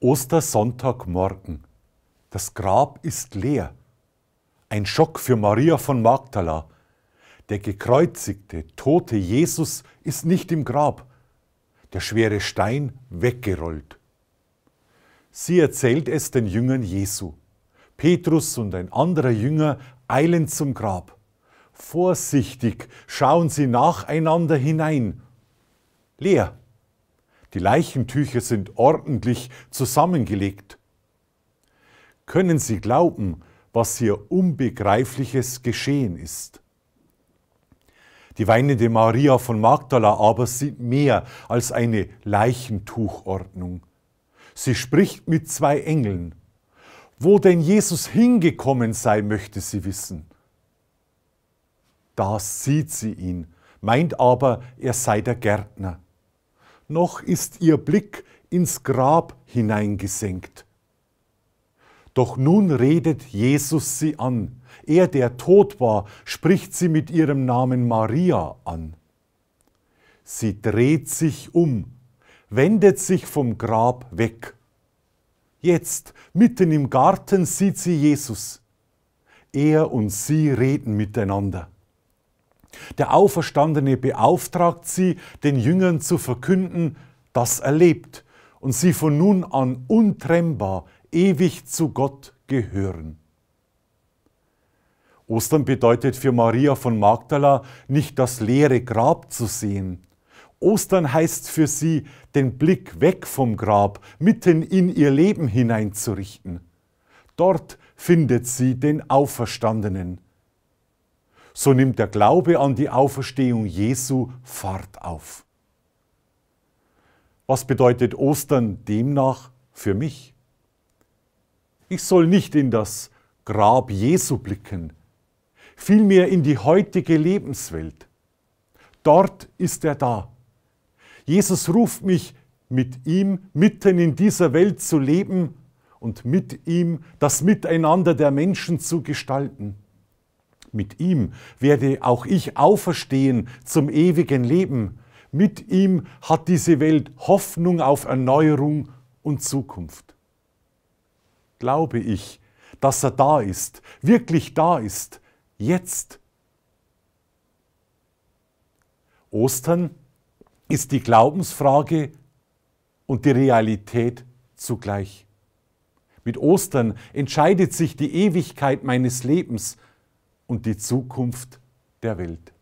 Ostersonntagmorgen. Das Grab ist leer. Ein Schock für Maria von Magdala. Der gekreuzigte, tote Jesus ist nicht im Grab. Der schwere Stein weggerollt. Sie erzählt es den Jüngern Jesu. Petrus und ein anderer Jünger eilen zum Grab. Vorsichtig schauen sie nacheinander hinein. Leer. Die Leichentücher sind ordentlich zusammengelegt. Können Sie glauben, was hier Unbegreifliches geschehen ist? Die weinende Maria von Magdala aber sieht mehr als eine Leichentuchordnung. Sie spricht mit zwei Engeln. Wo denn Jesus hingekommen sei, möchte sie wissen. Da sieht sie ihn, meint aber, er sei der Gärtner noch ist ihr Blick ins Grab hineingesenkt. Doch nun redet Jesus sie an. Er, der tot war, spricht sie mit ihrem Namen Maria an. Sie dreht sich um, wendet sich vom Grab weg. Jetzt, mitten im Garten, sieht sie Jesus. Er und sie reden miteinander. Der Auferstandene beauftragt sie, den Jüngern zu verkünden, das erlebt und sie von nun an untrennbar ewig zu Gott gehören. Ostern bedeutet für Maria von Magdala nicht das leere Grab zu sehen. Ostern heißt für sie, den Blick weg vom Grab mitten in ihr Leben hineinzurichten. Dort findet sie den Auferstandenen so nimmt der Glaube an die Auferstehung Jesu Fahrt auf. Was bedeutet Ostern demnach für mich? Ich soll nicht in das Grab Jesu blicken, vielmehr in die heutige Lebenswelt. Dort ist er da. Jesus ruft mich, mit ihm mitten in dieser Welt zu leben und mit ihm das Miteinander der Menschen zu gestalten. Mit ihm werde auch ich auferstehen zum ewigen Leben. Mit ihm hat diese Welt Hoffnung auf Erneuerung und Zukunft. Glaube ich, dass er da ist, wirklich da ist, jetzt. Ostern ist die Glaubensfrage und die Realität zugleich. Mit Ostern entscheidet sich die Ewigkeit meines Lebens und die Zukunft der Welt.